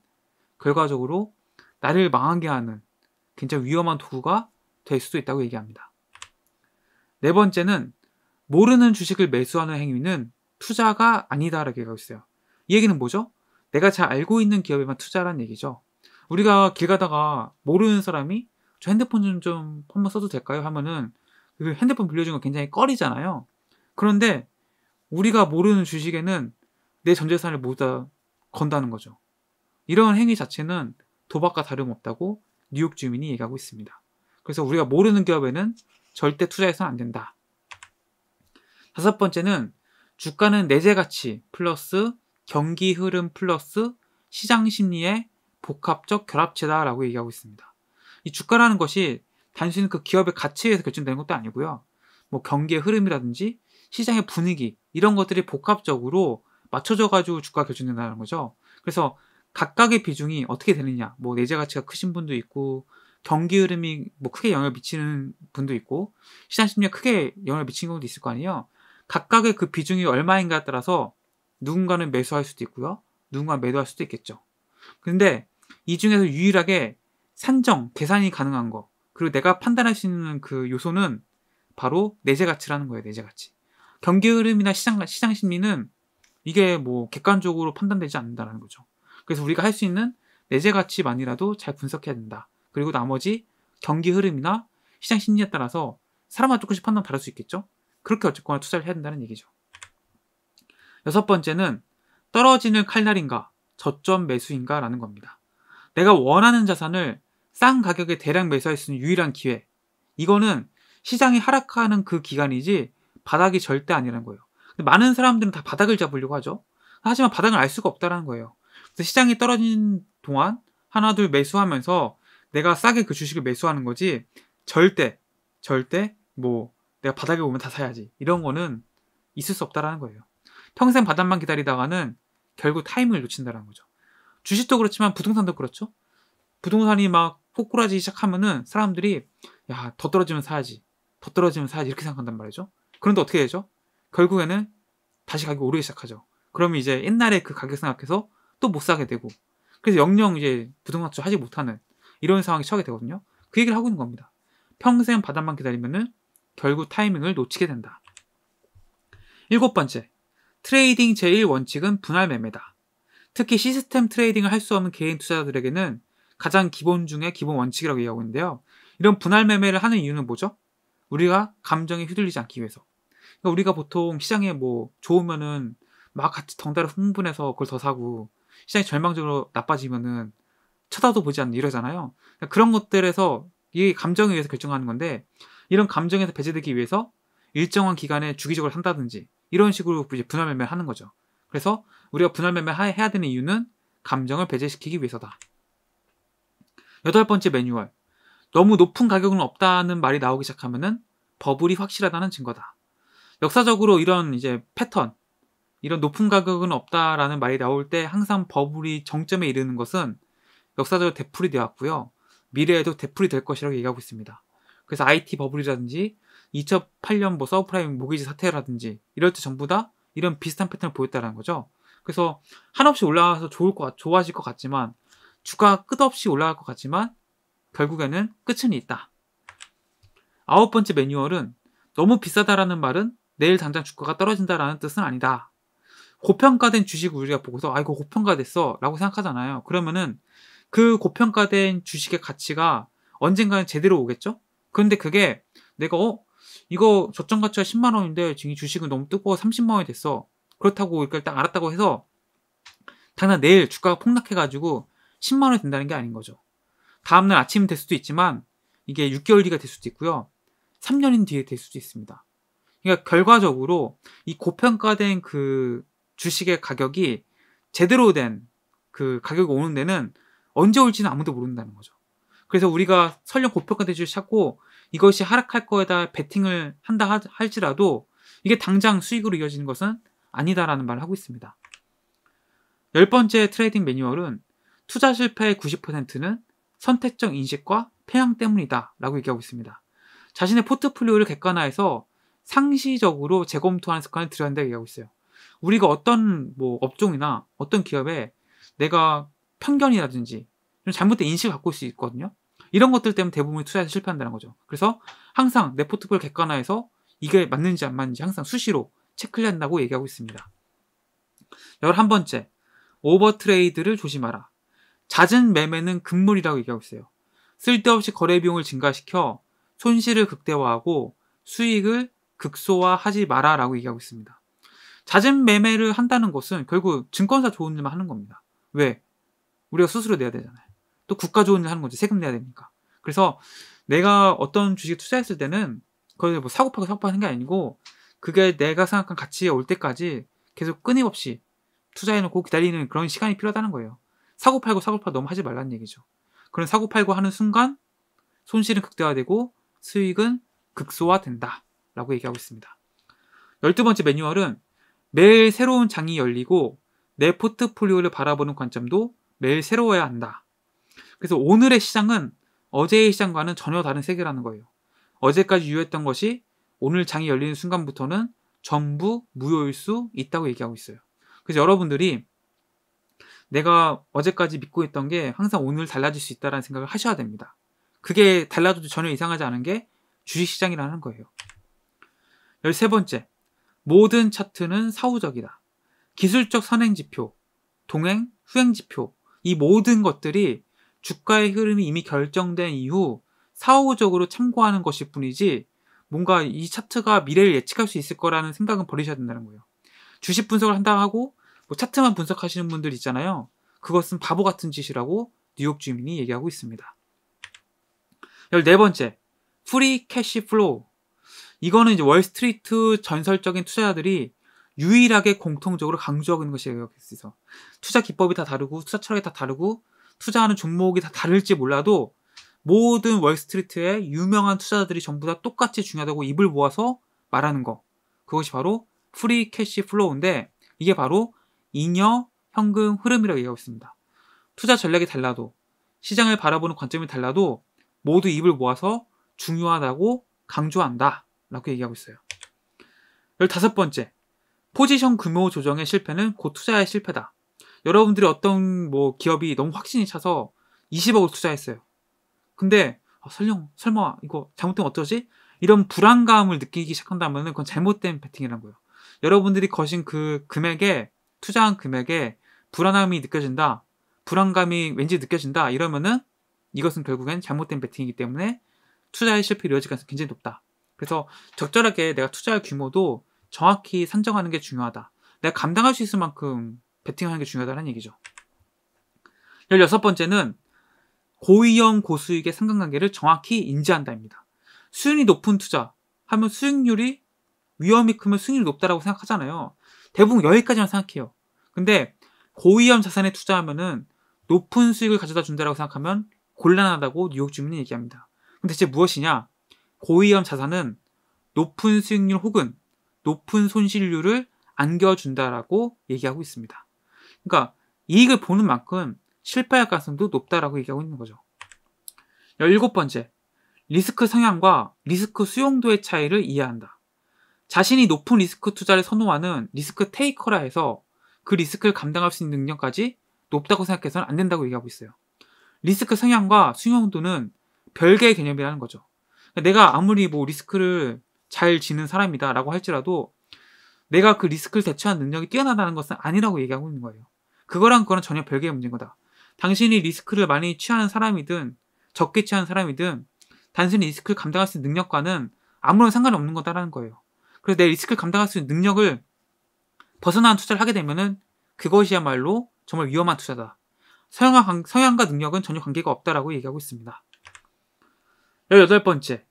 결과적으로 나를 망하게 하는 굉장히 위험한 도구가 될 수도 있다고 얘기합니다. 네 번째는 모르는 주식을 매수하는 행위는 투자가 아니다라고 얘기하고 있어요. 이 얘기는 뭐죠? 내가 잘 알고 있는 기업에만 투자란 얘기죠. 우리가 길 가다가 모르는 사람이 저 핸드폰 좀, 좀 한번 써도 될까요? 하면은 그 핸드폰 빌려준 거 굉장히 꺼리잖아요. 그런데 우리가 모르는 주식에는 내 전 재산을 모두 다 건다는 거죠. 이런 행위 자체는 도박과 다름없다고 뉴욕 주민이 얘기하고 있습니다. 그래서 우리가 모르는 기업에는 절대 투자해서는 안 된다. 다섯 번째는 주가는 내재 가치 플러스 경기 흐름 플러스 시장 심리의 복합적 결합체다라고 얘기하고 있습니다. 이 주가라는 것이 단순히 그 기업의 가치에 의해서 결정되는 것도 아니고요. 뭐 경기의 흐름이라든지 시장의 분위기 이런 것들이 복합적으로 맞춰져 가지고 주가 결정된다는 거죠. 그래서 각각의 비중이 어떻게 되느냐. 뭐 내재 가치가 크신 분도 있고 경기 흐름이 뭐 크게 영향을 미치는 분도 있고 시장 심리에 크게 영향을 미치는 경우도 있을 거 아니에요. 각각의 그 비중이 얼마인가에 따라서 누군가는 매수할 수도 있고요. 누군가 매도할 수도 있겠죠. 근데 이 중에서 유일하게 산정, 계산이 가능한 거. 그리고 내가 판단할 수 있는 그 요소는 바로 내재 가치라는 거예요, 내재 가치. 경기 흐름이나 시장 시장 심리는 이게 뭐 객관적으로 판단되지 않는다는 거죠. 그래서 우리가 할 수 있는 내재 가치만이라도 잘 분석해야 된다. 그리고 나머지 경기 흐름이나 시장 심리에 따라서 사람마다 조금씩 판단 다를 수 있겠죠. 그렇게 어쨌거나 투자를 해야 된다는 얘기죠. 여섯 번째는 떨어지는 칼날인가 저점 매수인가 라는 겁니다. 내가 원하는 자산을 싼 가격에 대량 매수할 수 있는 유일한 기회. 이거는 시장이 하락하는 그 기간이지 바닥이 절대 아니라는 거예요. 많은 사람들은 다 바닥을 잡으려고 하죠. 하지만 바닥을 알 수가 없다는 거예요. 시장이 떨어진 동안 하나둘 매수하면서 내가 싸게 그 주식을 매수하는 거지 절대 절대 뭐 내가 바닥에 오면 다 사야지 이런 거는 있을 수 없다라는 거예요. 평생 바닥만 기다리다가는 결국 타이밍을 놓친다는 라 거죠. 주식도 그렇지만 부동산도 그렇죠. 부동산이 막꼬꾸라지 시작하면은 사람들이 야 더 떨어지면 사야지 더 떨어지면 사야지 이렇게 생각한단 말이죠. 그런데 어떻게 되죠? 결국에는 다시 가격이 오르기 시작하죠. 그러면 이제 옛날에 그 가격 생각해서 또못 사게 되고 그래서 영영 이제 부동산 투자 하지 못하는 이런 상황이 처하게 되거든요. 그 얘기를 하고 있는 겁니다. 평생 바닥만 기다리면은 결국 타이밍을 놓치게 된다. 일곱 번째, 트레이딩 제1원칙은 분할 매매다. 특히 시스템 트레이딩을 할 수 없는 개인 투자자들에게는 가장 기본 중에 기본 원칙이라고 얘기하고 있는데요. 이런 분할 매매를 하는 이유는 뭐죠? 우리가 감정에 휘둘리지 않기 위해서. 그러니까 우리가 보통 시장에 뭐 좋으면은 막 같이 덩달아 흥분해서 그걸 더 사고 시장이 절망적으로 나빠지면은 쳐다도 보지 않는 이러잖아요. 그러니까 그런 것들에서 이 감정에 의해서 결정하는 건데 이런 감정에서 배제되기 위해서 일정한 기간에 주기적으로 산다든지 이런 식으로 이제 분할 매매를 하는 거죠. 그래서 우리가 분할 매매 해야 되는 이유는 감정을 배제시키기 위해서다. 여덟 번째 매뉴얼. 너무 높은 가격은 없다는 말이 나오기 시작하면은 버블이 확실하다는 증거다. 역사적으로 이런 이제 패턴, 이런 높은 가격은 없다라는 말이 나올 때 항상 버블이 정점에 이르는 것은 역사적으로 대풀이 되었고요. 미래에도 대풀이 될 것이라고 얘기하고 있습니다. 그래서 IT 버블이라든지 2008년 뭐 서브프라임 모기지 사태라든지 이럴 때 전부 다 이런 비슷한 패턴을 보였다는 거죠. 그래서 한없이 올라가서 좋을 것, 좋아질 것 같지만 주가 끝없이 올라갈 것 같지만 결국에는 끝은 있다. 아홉 번째 매뉴얼은 너무 비싸다라는 말은 내일 당장 주가가 떨어진다라는 뜻은 아니다. 고평가된 주식을 우리가 보고서 아 이거 고평가됐어라고 생각하잖아요. 그러면은 그 고평가된 주식의 가치가 언젠가는 제대로 오겠죠? 그런데 그게 내가 어 이거 저점 가치가 10만 원인데 지금 이 주식은 너무 뜨거워 30만 원이 됐어. 그렇다고 그러딱 알았다고 해서 당장 내일 주가가 폭락해 가지고 10만 원이 된다는 게 아닌 거죠. 다음 날 아침 이될 수도 있지만 이게 6개월 뒤가 될 수도 있고요. 3년 인 뒤에 될 수도 있습니다. 그러니까 결과적으로 이 고평가된 그 주식의 가격이 제대로 된 그 가격이 오는 데는 언제 올지는 아무도 모른다는 거죠. 그래서 우리가 설령 고평가 대출 찾고 이것이 하락할 거에다 베팅을 한다 할지라도 이게 당장 수익으로 이어지는 것은 아니다라는 말을 하고 있습니다. 열 번째 트레이딩 매뉴얼은 투자 실패의 90%는 선택적 인식과 편양 때문이다 라고 얘기하고 있습니다. 자신의 포트폴리오를 객관화해서 상시적으로 재검토하는 습관을 들여야 한다고 얘기하고 있어요. 우리가 어떤 뭐 업종이나 어떤 기업에 내가 편견이라든지 좀 잘못된 인식을 갖고 올 수 있거든요. 이런 것들 때문에 대부분 투자에 실패한다는 거죠. 그래서 항상 내 포트폴리오 객관화해서 이게 맞는지 안 맞는지 항상 수시로 체크를 한다고 얘기하고 있습니다. 열한 번째 오버 트레이드를 조심하라. 잦은 매매는 금물이라고 얘기하고 있어요. 쓸데없이 거래 비용을 증가시켜 손실을 극대화하고 수익을 극소화하지 마라라고 얘기하고 있습니다. 자진 매매를 한다는 것은 결국 증권사 좋은 일만 하는 겁니다. 왜? 우리가 수수료 내야 되잖아요. 또 국가 좋은 일 하는 거지 세금 내야 되니까. 그래서 내가 어떤 주식 투자했을 때는 그걸 뭐 사고 파고 사고 파는 게 아니고 그게 내가 생각한 가치에 올 때까지 계속 끊임없이 투자해놓고 기다리는 그런 시간이 필요하다는 거예요. 사고 팔고 사고 팔고 너무 하지 말라는 얘기죠. 그런 사고 팔고 하는 순간 손실은 극대화되고 수익은 극소화된다. 라고 얘기하고 있습니다. 열두 번째 매뉴얼은 매일 새로운 장이 열리고 내 포트폴리오를 바라보는 관점도 매일 새로워야 한다. 그래서 오늘의 시장은 어제의 시장과는 전혀 다른 세계라는 거예요. 어제까지 유효했던 것이 오늘 장이 열리는 순간부터는 전부 무효일 수 있다고 얘기하고 있어요. 그래서 여러분들이 내가 어제까지 믿고 있던 게 항상 오늘 달라질 수 있다라는 생각을 하셔야 됩니다. 그게 달라져도 전혀 이상하지 않은 게 주식시장이라는 거예요. 1 3 번째 모든 차트는 사후적이다. 기술적 선행 지표, 동행, 후행 지표, 이 모든 것들이 주가의 흐름이 이미 결정된 이후 사후적으로 참고하는 것일 뿐이지 뭔가 이 차트가 미래를 예측할 수 있을 거라는 생각은 버리셔야 된다는 거예요. 주식 분석을 한다 하고 뭐 차트만 분석하시는 분들 있잖아요. 그것은 바보 같은 짓이라고 뉴욕 주민이 얘기하고 있습니다. 14번째, 프리 캐시 플로우. 이거는 이제 월스트리트 전설적인 투자자들이 유일하게 공통적으로 강조하고 있는 것이에요. 여기서 투자 기법이 다 다르고 투자 철학이 다 다르고 투자하는 종목이 다 다를지 몰라도 모든 월스트리트의 유명한 투자자들이 전부 다 똑같이 중요하다고 입을 모아서 말하는 거. 그것이 바로 프리 캐시 플로우인데 이게 바로 잉여 현금 흐름이라고 얘기하고 있습니다. 투자 전략이 달라도 시장을 바라보는 관점이 달라도 모두 입을 모아서 중요하다고 강조한다. 라고 얘기하고 있어요. 15번째. 포지션 규모 조정의 실패는 곧 투자의 실패다. 여러분들이 어떤 뭐 기업이 너무 확신이 차서 20억을 투자했어요. 근데 아, 설령 설마 이거 잘못되면 어떠지 이런 불안감을 느끼기 시작한다면 그건 잘못된 베팅이란 거예요. 여러분들이 거신 그 금액에 투자한 금액에 불안함이 느껴진다. 불안감이 왠지 느껴진다. 이러면은 이것은 결국엔 잘못된 베팅이기 때문에 투자의 실패 여지가 굉장히 높다. 그래서 적절하게 내가 투자할 규모도 정확히 산정하는 게 중요하다. 내가 감당할 수 있을 만큼 베팅하는 게 중요하다는 얘기죠. 16번째는 고위험 고수익의 상관관계를 정확히 인지한다입니다. 수익이 높은 투자 하면 수익률이 위험이 크면 수익률이 높다라고 생각하잖아요. 대부분 여기까지만 생각해요. 근데 고위험 자산에 투자하면은 높은 수익을 가져다 준다라고 생각하면 곤란하다고 뉴욕 주민이 얘기합니다. 근데 대체 무엇이냐? 고위험 자산은 높은 수익률 혹은 높은 손실률을 안겨준다라고 얘기하고 있습니다. 그러니까 이익을 보는 만큼 실패할 가능성도 높다라고 얘기하고 있는 거죠. 1 7 번째, 리스크 성향과 리스크 수용도의 차이를 이해한다. 자신이 높은 리스크 투자를 선호하는 리스크 테이커라 해서 그 리스크를 감당할 수 있는 능력까지 높다고 생각해서는 안 된다고 얘기하고 있어요. 리스크 성향과 수용도는 별개의 개념이라는 거죠. 내가 아무리 뭐 리스크를 잘 지는 사람이다라고 할지라도 내가 그 리스크를 대처하는 능력이 뛰어나다는 것은 아니라고 얘기하고 있는 거예요. 그거랑 그거는 전혀 별개의 문제인 거다. 당신이 리스크를 많이 취하는 사람이든 적게 취하는 사람이든 단순히 리스크를 감당할 수 있는 능력과는 아무런 상관이 없는 거다라는 거예요. 그래서 내 리스크를 감당할 수 있는 능력을 벗어나는 투자를 하게 되면은 그것이야말로 정말 위험한 투자다. 성향 성향과 능력은 전혀 관계가 없다라고 얘기하고 있습니다. 18번째.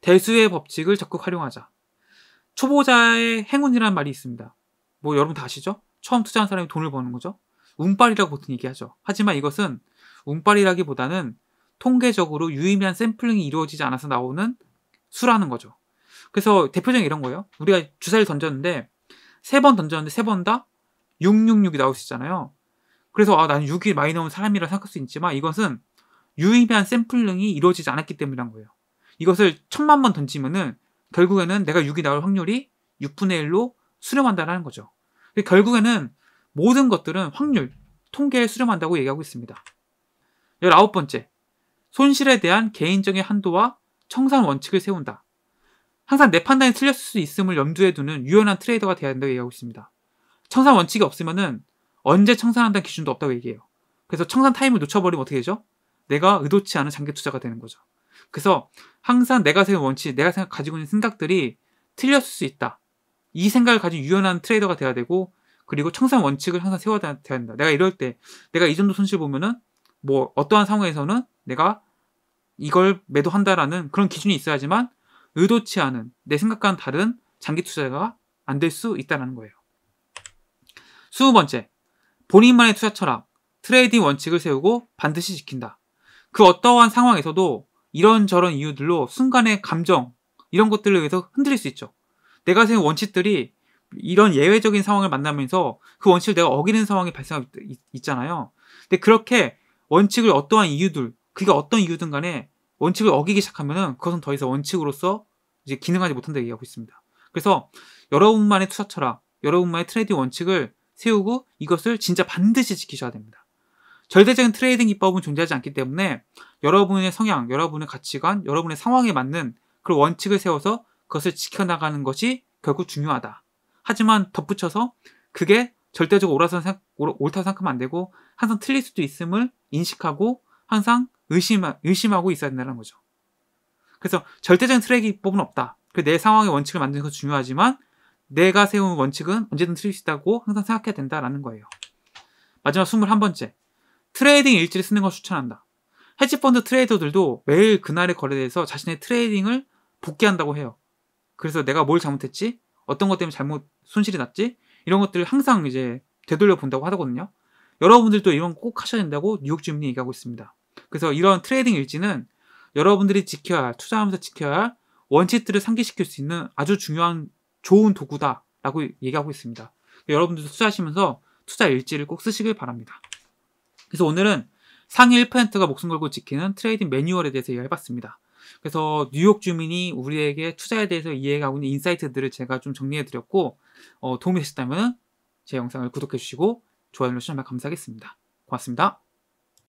대수의 법칙을 적극 활용하자. 초보자의 행운이라는 말이 있습니다. 뭐 여러분 다 아시죠? 처음 투자한 사람이 돈을 버는 거죠. 운빨이라고 보통 얘기하죠. 하지만 이것은 운빨이라기보다는 통계적으로 유의미한 샘플링이 이루어지지 않아서 나오는 수라는 거죠. 그래서 대표적인 이런 거예요. 우리가 주사를 던졌는데 세 번 던졌는데 세 번 다 666이 나올 수 있잖아요. 그래서 아, 나는 6이 많이 나온 사람이라 생각할 수 있지만 이것은 유의미한 샘플링이 이루어지지 않았기 때문이란 거예요. 이것을 천만 번 던지면은 결국에는 내가 6이 나올 확률이 6분의 1로 수렴한다는 거죠. 결국에는 모든 것들은 확률, 통계에 수렴한다고 얘기하고 있습니다. 19번째, 손실에 대한 개인적인 한도와 청산 원칙을 세운다. 항상 내 판단이 틀렸을 수 있음을 염두에 두는 유연한 트레이더가 되어야 한다고 얘기하고 있습니다. 청산 원칙이 없으면은 언제 청산한다는 기준도 없다고 얘기해요. 그래서 청산 타임을 놓쳐버리면 어떻게 되죠? 내가 의도치 않은 장기 투자가 되는 거죠. 그래서 항상 내가 세운 원칙, 내가 생각 가지고 있는 생각들이 틀렸을 수 있다. 이 생각을 가진 유연한 트레이더가 돼야 되고 그리고 청산 원칙을 항상 세워야 야 된다. 내가 이럴 때 내가 이 정도 손실 보면은 뭐 어떠한 상황에서는 내가 이걸 매도한다라는 그런 기준이 있어야지만 의도치 않은 내 생각과는 다른 장기 투자가 안 될 수 있다는 거예요. 스무 번째, 본인만의 투자 철학, 트레이딩 원칙을 세우고 반드시 지킨다. 그 어떠한 상황에서도 이런저런 이유들로 순간의 감정 이런 것들로 의해서 흔들릴 수 있죠. 내가 세운 원칙들이 이런 예외적인 상황을 만나면서 그 원칙을 내가 어기는 상황이 발생하고 있, 잖아요 근데 그렇게 원칙을 어떠한 이유들, 그게 어떤 이유든 간에 원칙을 어기기 시작하면은 그것은 더 이상 원칙으로서 이제 기능하지 못한다 고 얘기하고 있습니다. 그래서 여러분만의 투자 철학, 여러분만의 트레이딩 원칙을 세우고 이것을 진짜 반드시 지키셔야 됩니다. 절대적인 트레이딩 기법은 존재하지 않기 때문에 여러분의 성향, 여러분의 가치관, 여러분의 상황에 맞는 그런 원칙을 세워서 그것을 지켜나가는 것이 결국 중요하다. 하지만 덧붙여서 그게 절대적으로 옳다고, 생각, 옳다고 생하면안 되고 항상 틀릴 수도 있음을 인식하고 항상 의심하, 의심하고 있어야 된다는 거죠. 그래서 절대적인 트레이딩 기법은 없다. 그 내 상황의 원칙을 만드는 것도 중요하지만 내가 세운 원칙은 언제든 틀릴 수 있다고 항상 생각해야 된다라는 거예요. 마지막 21번째. 트레이딩 일지를 쓰는 걸 추천한다. 헤지펀드 트레이더들도 매일 그날의 거래대해서 자신의 트레이딩을 복귀한다고 해요. 그래서 내가 뭘 잘못했지? 어떤 것 때문에 잘못 손실이 났지? 이런 것들을 항상 이제 되돌려 본다고 하거든요. 여러분들도 이런 꼭 하셔야 된다고 뉴욕 주민이 얘기하고 있습니다. 그래서 이런 트레이딩 일지는 여러분들이 지켜야 할, 투자하면서 지켜야 할 원칙들을 상기시킬 수 있는 아주 중요한 좋은 도구다라고 얘기하고 있습니다. 여러분들도 투자하시면서 투자 일지를 꼭 쓰시길 바랍니다. 그래서 오늘은 상위 1%가 목숨 걸고 지키는 트레이딩 매뉴얼에 대해서 이야기해봤습니다. 그래서 뉴욕 주민이 우리에게 투자에 대해서 이해하고 있는 인사이트들을 제가 좀 정리해드렸고 어, 도움이 되셨다면 제 영상을 구독해주시고 좋아요 눌러주시면 감사하겠습니다. 고맙습니다.